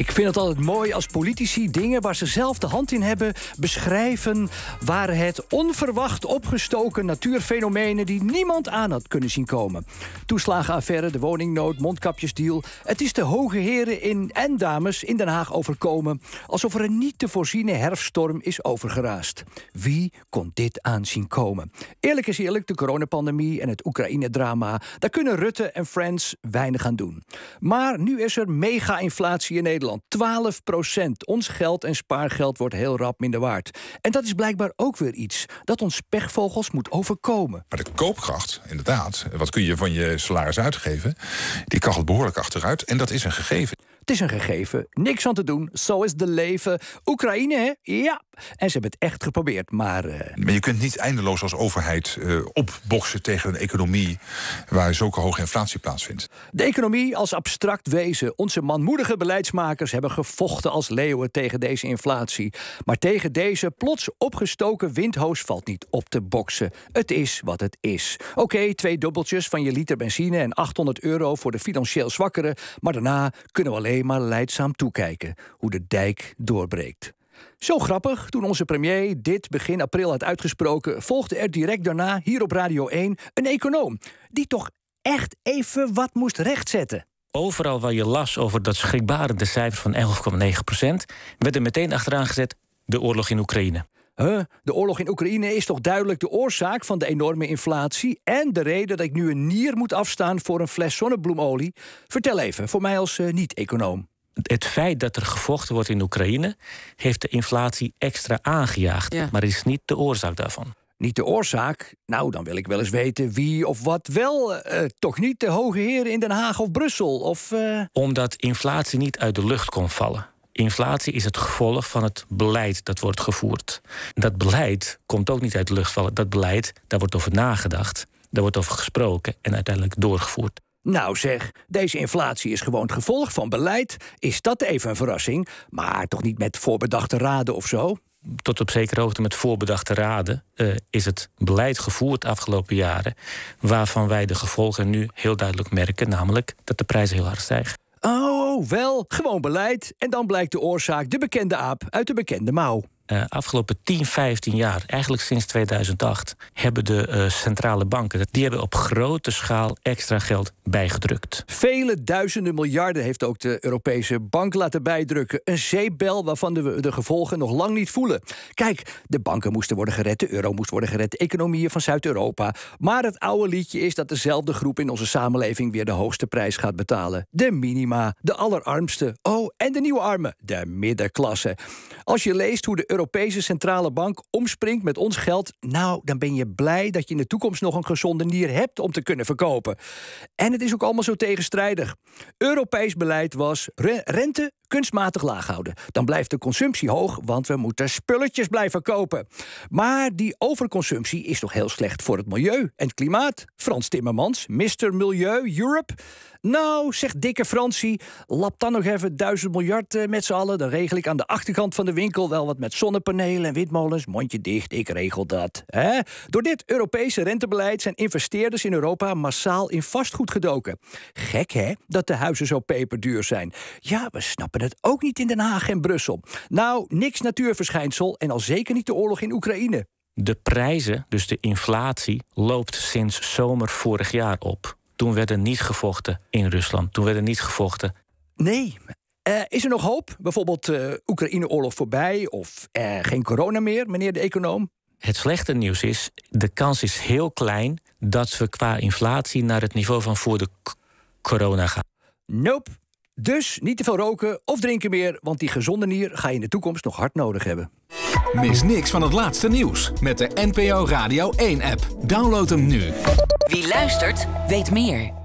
Ik vind het altijd mooi als politici dingen waar ze zelf de hand in hebben beschrijven. Waar het onverwacht opgestoken natuurfenomenen die niemand aan had kunnen zien komen. Toeslagenaffaire, de woningnood, mondkapjesdeal. Het is de hoge heren in, en dames in Den Haag overkomen. Alsof er een niet te voorziene herfststorm is overgeraast. Wie kon dit aanzien komen? Eerlijk is eerlijk, de coronapandemie en het Oekraïne-drama. Daar kunnen Rutte en Friends weinig aan doen. Maar nu is er mega-inflatie in Nederland. Nederland. 12 procent. Ons geld en spaargeld wordt heel rap minder waard. En dat is blijkbaar ook weer iets dat ons pechvogels moet overkomen. Maar de koopkracht, inderdaad, wat kun je van je salaris uitgeven, die kachelt behoorlijk achteruit. En dat is een gegeven is een gegeven, niks aan te doen, zo is de leven. Oekraïne, Ja. En ze hebben het echt geprobeerd, maar... Eh, maar je kunt niet eindeloos als overheid uh, opboksen tegen een economie... waar zulke hoge inflatie plaatsvindt. De economie als abstract wezen. Onze manmoedige beleidsmakers hebben gevochten als leeuwen tegen deze inflatie. Maar tegen deze plots opgestoken windhoos valt niet op te boksen. Het is wat het is. Oké, twee dubbeltjes van je liter benzine en 800 euro voor de financieel zwakkeren... maar daarna kunnen we alleen maar leidzaam toekijken hoe de dijk doorbreekt. Zo grappig, toen onze premier dit begin april had uitgesproken, volgde er direct daarna hier op Radio 1 een econoom die toch echt even wat moest rechtzetten. Overal waar je las over dat schrikbarende cijfer van 11,9 procent, werd er meteen achteraan gezet de oorlog in Oekraïne. De oorlog in Oekraïne is toch duidelijk de oorzaak van de enorme inflatie en de reden dat ik nu een nier moet afstaan voor een fles zonnebloemolie? Vertel even, voor mij als eh, niet-econoom. Het feit dat er gevochten wordt in Oekraïne heeft de inflatie extra aangejaagd, maar is niet de oorzaak daarvan. Niet de oorzaak? Nou, dan wil ik wel eens weten wie of wat wel. Eh, eh, toch niet de hoge heren in Den Haag of Brussel? Of, uh... Omdat inflatie niet uit de lucht kon vallen. Inflatie is het gevolg van het beleid dat wordt gevoerd. Dat beleid komt ook niet uit de lucht vallen. Dat beleid, daar wordt over nagedacht, daar wordt over gesproken en uiteindelijk doorgevoerd. Nou zeg, deze inflatie is gewoon het gevolg van beleid. Is dat even een verrassing? Maar toch niet met voorbedachte raden of zo? Tot op zekere hoogte met voorbedachte raden eh, is het beleid gevoerd de afgelopen jaren, waarvan wij de gevolgen nu heel duidelijk merken, namelijk dat de prijzen heel hard stijgen. Oh, Oh, wel, gewoon beleid. En dan blijkt de oorzaak de bekende aap uit de bekende mouw. Eh, afgelopen 10, 15 jaar, eigenlijk sinds 2008, hebben de eh, centrale banken die hebben op grote schaal extra geld bijgedrukt. Vele duizenden miljarden heeft ook de Europese bank laten bijdrukken. Een zeepbel waarvan we de, gevolgen nog lang niet voelen. Kijk, de banken moesten worden gered, de euro moest worden gered, de economieën van Zuid-Europa. Maar het oude liedje is dat dezelfde groep in onze samenleving weer de hoogste prijs gaat betalen: de minima, de allerarmste, Oh, en de nieuwe armen, de middenklasse. Als je leest hoe de Europese Centrale Bank omspringt met ons geld, nou, dan ben je blij dat je in de toekomst nog een gezonde nier hebt om te kunnen verkopen. En het is ook allemaal zo tegenstrijdig. Europees beleid was rente kunstmatig laag houden. Dan blijft de consumptie hoog, want we moeten spulletjes blijven kopen. Maar die overconsumptie is toch heel slecht voor het milieu en het klimaat. Frans Timmermans, Mr. Milieu Europe. Nou, zegt dikke Fransie, lap dan nog even duizend miljard eh, met z'n allen. Dan regel ik aan de achterkant van de winkel wel wat met zonnepanelen en windmolens. Mondje dicht, ik regel dat. Door dit Europese rentebeleid zijn investeerders in Europa massaal in vastgoed gedoken. Gek hè, dat de huizen zo peperduur zijn. Ja, we snappen het ook niet in Den Haag en Brussel. Nou, niks natuurverschijnsel en al zeker niet de oorlog in Oekraïne. De prijzen, dus de inflatie, loopt sinds zomer vorig jaar op. Toen werd er niet gevochten in Rusland. Toen werd er niet gevochten. Nee. Eh, is er nog hoop? Bijvoorbeeld uh, Oekraïne-oorlog voorbij of eh, geen corona meer, meneer de econoom? Het slechte nieuws is, de kans is heel klein dat we qua inflatie naar het niveau van voor de corona gaan. Nope. Dus niet te veel roken of drinken meer, want die gezonde nier ga je in de toekomst nog hard nodig hebben. Mis niks van het laatste nieuws met de NPO Radio 1-app. Download hem nu. Wie luistert, weet meer.